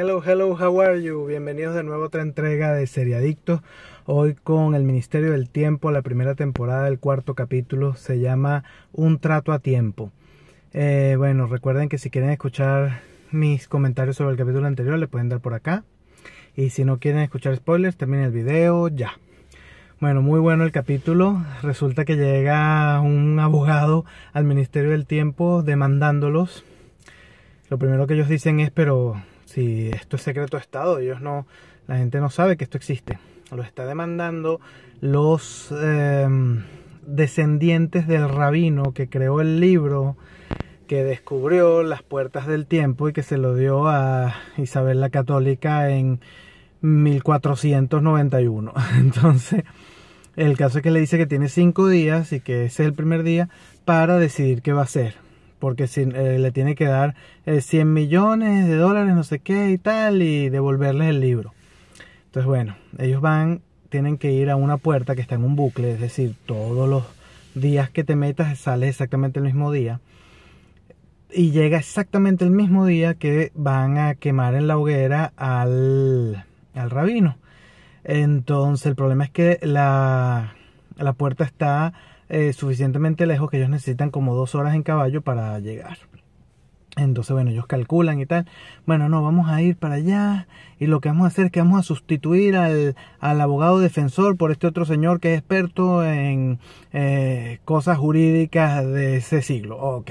Hello, hello, how are you? Bienvenidos de nuevo a otra entrega de Seriadicto. Hoy con el Ministerio del Tiempo, la primera temporada del cuarto capítulo se llama Un trato a tiempo. Eh, bueno, recuerden que si quieren escuchar mis comentarios sobre el capítulo anterior, le pueden dar por acá. Y si no quieren escuchar spoilers, también el video ya. Bueno, muy bueno el capítulo. Resulta que llega un abogado al Ministerio del Tiempo demandándolos. Lo primero que ellos dicen es, pero y esto es secreto de Estado, ellos no, la gente no sabe que esto existe. Lo está demandando los em, descendientes del rabino que creó el libro que descubrió las puertas del tiempo y que se lo dio a Isabel la Católica en 1491. Entonces, el caso es que le dice que tiene cinco días y que ese es el primer día para decidir qué va a hacer porque si, eh, le tiene que dar 100 eh, millones de dólares, no sé qué y tal, y devolverles el libro. Entonces, bueno, ellos van, tienen que ir a una puerta que está en un bucle, es decir, todos los días que te metas sale exactamente el mismo día. Y llega exactamente el mismo día que van a quemar en la hoguera al, al rabino. Entonces el problema es que la, la puerta está eh, suficientemente lejos que ellos necesitan como dos horas en caballo para llegar. Entonces, bueno, ellos calculan y tal. Bueno, no, vamos a ir para allá. Y lo que vamos a hacer es que vamos a sustituir al, abogado defensor por este otro señor que es experto en eh, cosas jurídicas de ese siglo. Ok.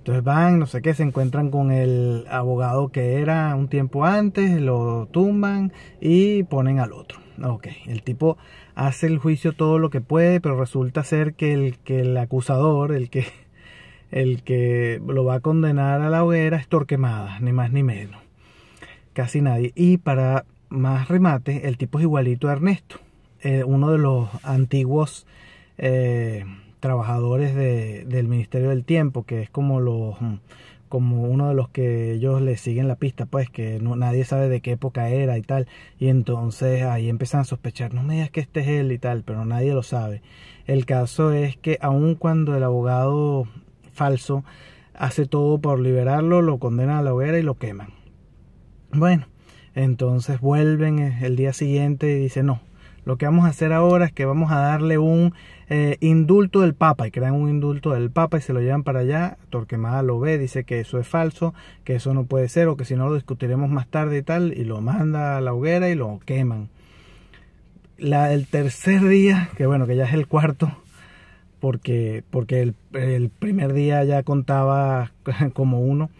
Entonces van, no sé qué, se encuentran con el abogado que era un tiempo antes, lo tumban y ponen al otro. Ok, el tipo hace el juicio todo lo que puede, pero resulta ser que el, que el acusador, el que, el que lo va a condenar a la hoguera es Torquemada, ni más ni menos. Casi nadie. Y para más remate, el tipo es igualito a Ernesto, eh, uno de los antiguos... Eh, trabajadores del Ministerio del Tiempo, que es como los mm, como uno de los que ellos le siguen la pista, pues que nadie sabe de qué época era y tal. Y entonces ahí empiezan a sospechar, no me digas que este es él y tal, pero nadie lo sabe. El caso es que aun cuando el abogado falso hace todo por liberarlo, lo condenan a la hoguera y lo queman. Bueno, entonces vuelven el día siguiente y dicen, no, lo que vamos a hacer ahora es que vamos a darle un eh, indulto del Papa y crean un indulto del Papa y se lo llevan para allá. Torquemada lo ve, dice que eso es falso, que eso no puede ser o que si no lo discutiremos más tarde y tal y lo manda a la hoguera y lo queman. el tercer día, que bueno, que ya es el cuarto, porque, porque el, primer día ya contaba como uno.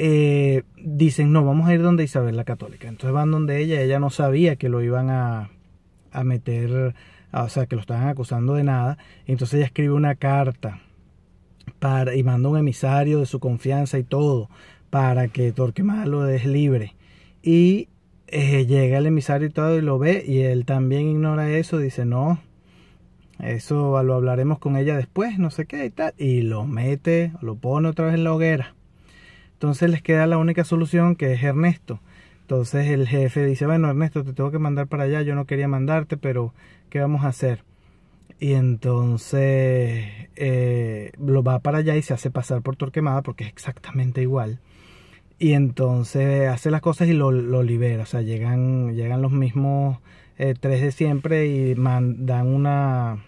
Eh, dicen, no, vamos a ir donde Isabel la Católica. Entonces van donde ella, ella no sabía que lo iban a, a meter, o sea, que lo estaban acusando de nada. Entonces ella escribe una carta para, y manda un emisario de su confianza y todo para que Torquemada lo des libre. Y eh, llega el emisario y todo y lo ve y él también ignora eso, dice no, eso lo hablaremos con ella después, no sé qué y tal, y lo mete, lo pone otra vez en la hoguera. Entonces les queda la única solución que es Ernesto. Entonces el jefe dice, bueno Ernesto, te tengo que mandar para allá, yo no quería mandarte, pero ¿qué vamos a hacer? Y entonces eh, lo va para allá y se hace pasar por Torquemada porque es exactamente igual. Y entonces hace las cosas y lo, libera. O sea, llegan, llegan los mismos eh, tres de siempre y mandan una,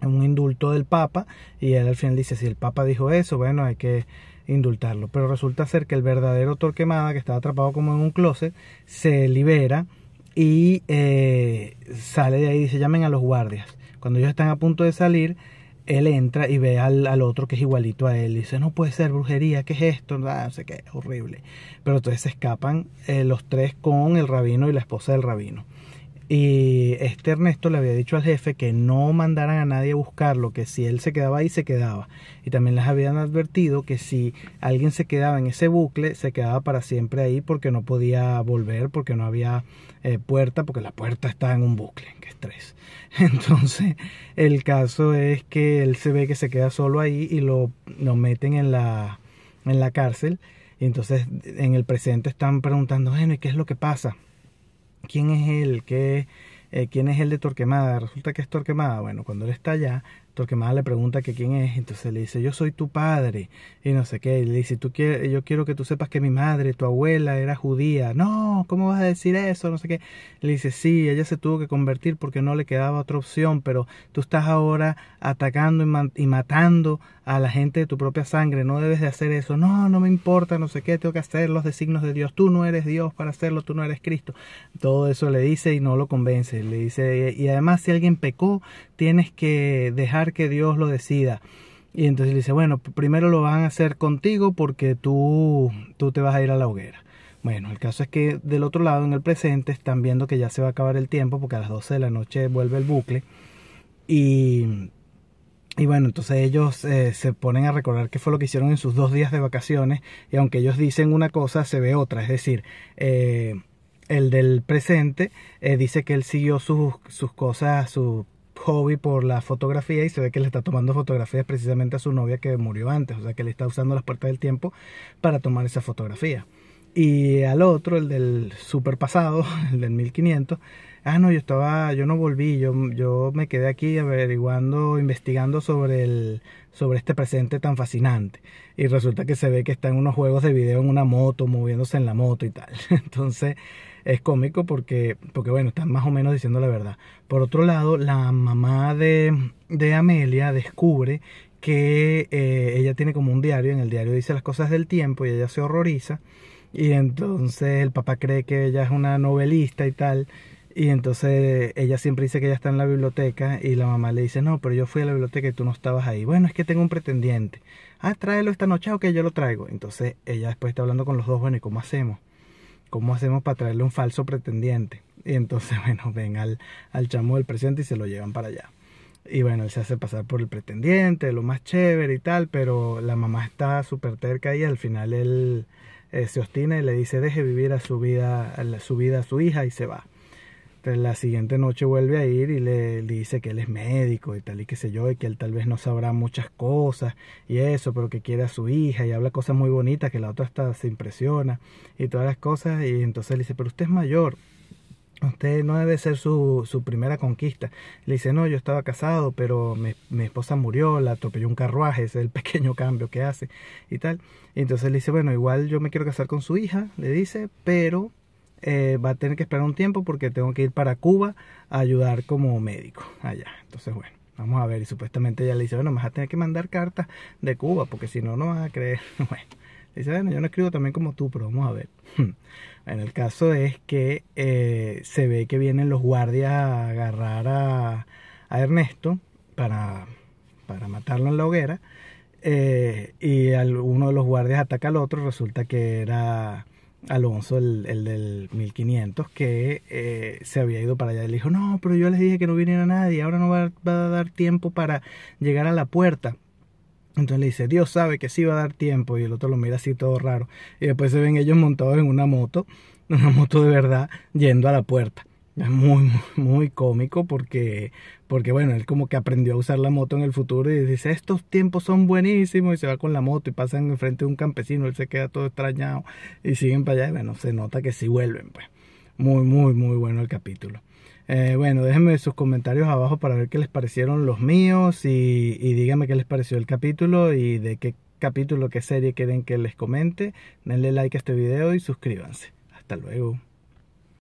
un indulto del Papa. Y él al final dice, si el Papa dijo eso, bueno, hay que indultarlo. Pero resulta ser que el verdadero Torquemada, que estaba atrapado como en un closet, se libera y eh, sale de ahí y dice llamen a los guardias. Cuando ellos están a punto de salir, él entra y ve al, otro que es igualito a él. Y dice, no puede ser brujería, ¿qué es esto? Ah, no sé qué, horrible. Pero entonces se escapan eh, los tres con el rabino y la esposa del rabino. Y este Ernesto le había dicho al jefe que no mandaran a nadie a buscarlo, que si él se quedaba ahí, se quedaba. Y también les habían advertido que si alguien se quedaba en ese bucle, se quedaba para siempre ahí porque no podía volver, porque no había eh, puerta, porque la puerta estaba en un bucle. ¡Qué estrés! Entonces, el caso es que él se ve que se queda solo ahí y lo, lo meten en la, en la cárcel. Y entonces, en el presente están preguntando, bueno, ¿y qué es lo que pasa? quién es él, qué, eh, quién es el de Torquemada. Resulta que es Torquemada. Bueno, cuando él está allá, más le pregunta que quién es, entonces le dice, yo soy tu padre, y no sé qué, le dice, tú quieres, yo quiero que tú sepas que mi madre, tu abuela, era judía, no, ¿cómo vas a decir eso? No sé qué, le dice, sí, ella se tuvo que convertir porque no le quedaba otra opción, pero tú estás ahora atacando y, matando a la gente de tu propia sangre, no debes de hacer eso, no, no me importa, no sé qué, tengo que hacer los designos de Dios, tú no eres Dios para hacerlo, tú no eres Cristo, todo eso le dice y no lo convence, le dice, y además si alguien pecó, tienes que dejar que Dios lo decida. Y entonces dice, bueno, primero lo van a hacer contigo porque tú, tú te vas a ir a la hoguera. Bueno, el caso es que del otro lado, en el presente, están viendo que ya se va a acabar el tiempo porque a las 12 de la noche vuelve el bucle. Y, y bueno, entonces ellos eh, se ponen a recordar qué fue lo que hicieron en sus dos días de vacaciones. Y aunque ellos dicen una cosa, se ve otra. Es decir, eh, el del presente eh, dice que él siguió sus, sus cosas, su hobby por la fotografía y se ve que le está tomando fotografías precisamente a su novia que murió antes, o sea que le está usando las puertas del tiempo para tomar esa fotografía. Y al otro, el del super pasado, el del 1500, ah, no, yo estaba, yo no volví, yo, yo me quedé aquí averiguando, investigando sobre, el, sobre este presente tan fascinante. Y resulta que se ve que está en unos juegos de video en una moto, moviéndose en la moto y tal. Entonces es cómico porque, porque bueno, están más o menos diciendo la verdad. Por otro lado, la mamá de, de Amelia descubre que eh, ella tiene como un diario, en el diario dice las cosas del tiempo y ella se horroriza y entonces el papá cree que ella es una novelista y tal. Y entonces ella siempre dice que ella está en la biblioteca y la mamá le dice, no, pero yo fui a la biblioteca y tú no estabas ahí. Bueno, es que tengo un pretendiente. Ah, tráelo esta noche, ah, ok, yo lo traigo. Entonces ella después está hablando con los dos, bueno, ¿y cómo hacemos? ¿Cómo hacemos para traerle un falso pretendiente? Y entonces, bueno, ven al, al chamo del presente y se lo llevan para allá. Y bueno, él se hace pasar por el pretendiente, lo más chévere y tal, pero la mamá está súper terca y al final él... Eh, se ostina y le dice deje vivir a su vida a, su vida a su hija y se va. entonces la siguiente noche vuelve a ir y le, dice que él es médico y tal y qué sé yo, y que él tal vez no sabrá muchas cosas y eso, pero que quiere a su hija y habla cosas muy bonitas que la otra hasta se impresiona y todas las cosas. Y entonces le dice, pero usted es mayor, usted no debe ser su, su, primera conquista. Le dice, no, yo estaba casado, pero mi, esposa murió, la atropelló un carruaje, ese es el pequeño cambio que hace y tal. entonces le dice, bueno, igual yo me quiero casar con su hija, le dice, pero eh, va a tener que esperar un tiempo porque tengo que ir para Cuba a ayudar como médico allá. Entonces, bueno. Vamos a ver, y supuestamente ella le dice, bueno, me vas a tener que mandar cartas de Cuba, porque si no, no va a creer. Bueno, dice, bueno, yo no escribo también como tú, pero vamos a ver. En el caso es que eh, se ve que vienen los guardias a agarrar a, Ernesto para, para matarlo en la hoguera. Eh, y uno de los guardias ataca al otro, resulta que era Alonso, el, el del 1500, que eh, se había ido para allá. le dijo, no, pero yo les dije que no viniera nadie, ahora no va, a dar tiempo para llegar a la puerta. Entonces le dice, Dios sabe que sí va a dar tiempo. Y el otro lo mira así todo raro. Y después se ven ellos montados en una moto, una moto de verdad, yendo a la puerta. Es muy, muy, muy cómico porque, porque, bueno, él como que aprendió a usar la moto en el futuro y dice, estos tiempos son buenísimos y se va con la moto y pasan enfrente de un campesino, él se queda todo extrañado y siguen para allá y bueno, se nota que sí vuelven, pues. Muy, muy, muy bueno el capítulo. Eh, bueno, déjenme sus comentarios abajo para ver qué les parecieron los míos y, y díganme qué les pareció el capítulo y de qué capítulo, qué serie quieren que les comente. Denle like a este video y suscríbanse. Hasta luego.